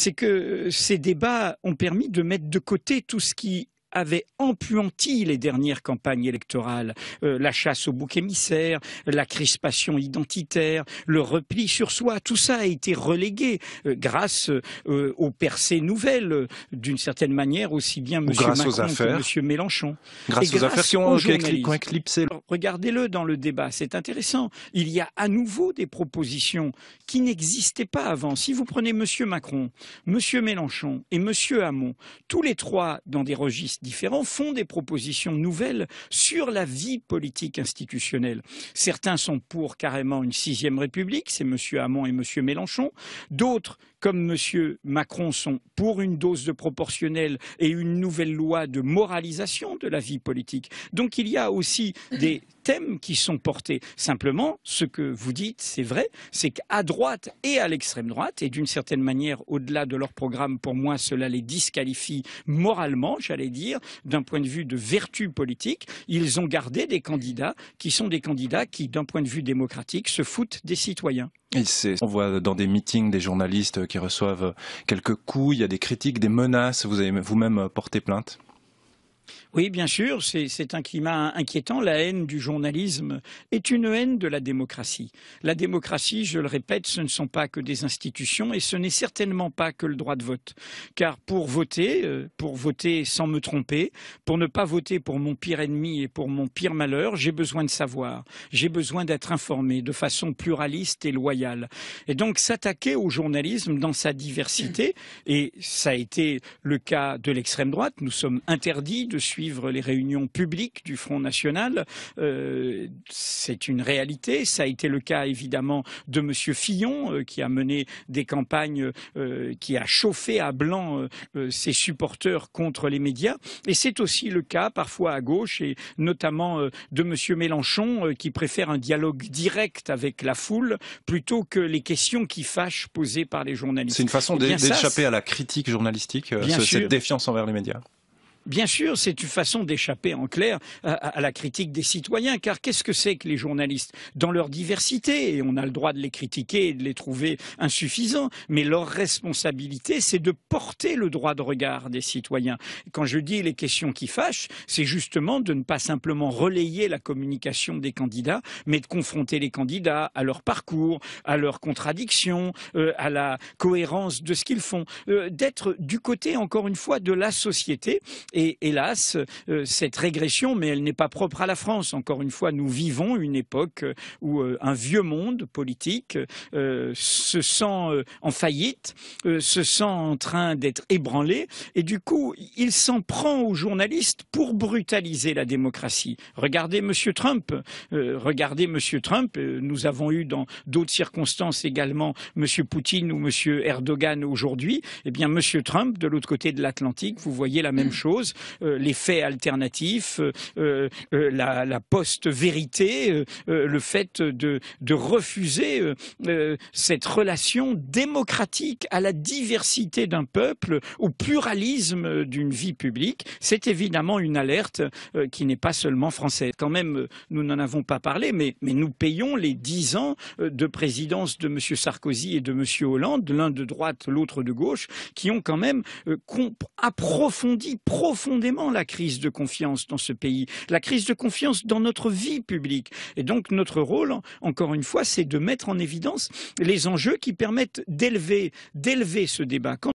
c'est que ces débats ont permis de mettre de côté tout ce qui avait empuanti les dernières campagnes électorales. Euh, la chasse au bouc émissaire, la crispation identitaire, le repli sur soi, tout ça a été relégué euh, grâce euh, aux percées nouvelles, d'une certaine manière, aussi bien M. Macron que M. Mélenchon. Grâce, aux affaires qui ont, ont éclipsé. Regardez-le dans le débat, c'est intéressant. Il y a à nouveau des propositions qui n'existaient pas avant. Si vous prenez M. Macron, M. Mélenchon et M. Hamon, tous les trois dans des registres différents font des propositions nouvelles sur la vie politique institutionnelle. Certains sont pour carrément une sixième république, c'est M. Hamon et M. Mélenchon. D'autres, comme M. Macron, sont pour une dose de proportionnel et une nouvelle loi de moralisation de la vie politique. Donc il y a aussi des thèmes qui sont portés. Simplement, ce que vous dites, c'est vrai, c'est qu'à droite et à l'extrême droite, et d'une certaine manière au-delà de leur programme, pour moi, cela les disqualifie moralement, j'allais dire, d'un point de vue de vertu politique. Ils ont gardé des candidats qui sont des candidats qui, d'un point de vue démocratique, se foutent des citoyens. on voit dans des meetings des journalistes qui reçoivent quelques coups, il y a des critiques, des menaces, vous avez vous-même porté plainte oui, bien sûr, c'est un climat inquiétant. La haine du journalisme est une haine de la démocratie. La démocratie, je le répète, ce ne sont pas que des institutions et ce n'est certainement pas que le droit de vote. Car pour voter, euh, pour voter sans me tromper, pour ne pas voter pour mon pire ennemi et pour mon pire malheur, j'ai besoin de savoir, j'ai besoin d'être informé de façon pluraliste et loyale. Et donc s'attaquer au journalisme dans sa diversité, et ça a été le cas de l'extrême droite, nous sommes interdits de suivre les réunions publiques du Front National. Euh, c'est une réalité. Ça a été le cas évidemment de M. Fillon, euh, qui a mené des campagnes, euh, qui a chauffé à blanc ses supporters contre les médias. Et c'est aussi le cas parfois à gauche, et notamment de M. Mélenchon, qui préfère un dialogue direct avec la foule plutôt que les questions qui fâchent posées par les journalistes. C'est une façon eh d'échapper à la critique journalistique, cette défiance envers les médias. Bien sûr, c'est une façon d'échapper en clair à, la critique des citoyens, car qu'est-ce que c'est que les journalistes Dans leur diversité, et on a le droit de les critiquer et de les trouver insuffisants, mais leur responsabilité, c'est de porter le droit de regard des citoyens. Quand je dis les questions qui fâchent, c'est justement de ne pas simplement relayer la communication des candidats, mais de confronter les candidats à leur parcours, à leurs contradictions, euh, à la cohérence de ce qu'ils font, euh, d'être du côté, encore une fois, de la société. Et hélas, euh, cette régression, mais elle n'est pas propre à la France. Encore une fois, nous vivons une époque euh, où euh, un vieux monde politique se sent en faillite, se sent en train d'être ébranlé, et du coup, il s'en prend aux journalistes pour brutaliser la démocratie. Regardez M. Trump, regardez Monsieur Trump, nous avons eu dans d'autres circonstances également M. Poutine ou M. Erdogan aujourd'hui, eh bien M. Trump, de l'autre côté de l'Atlantique, vous voyez la même mm. chose, euh, les faits alternatifs, euh, euh, la, la post-vérité, le fait de, refuser cette relation démocratique à la diversité d'un peuple, au pluralisme d'une vie publique, c'est évidemment une alerte qui n'est pas seulement française. Quand même, nous n'en avons pas parlé, mais, mais nous payons les dix ans de présidence de M. Sarkozy et de M. Hollande, l'un de droite, l'autre de gauche, qui ont quand même approfondi, profondément profondément la crise de confiance dans ce pays, la crise de confiance dans notre vie publique. Et donc notre rôle, encore une fois, c'est de mettre en évidence les enjeux qui permettent d'élever, d'élever ce débat.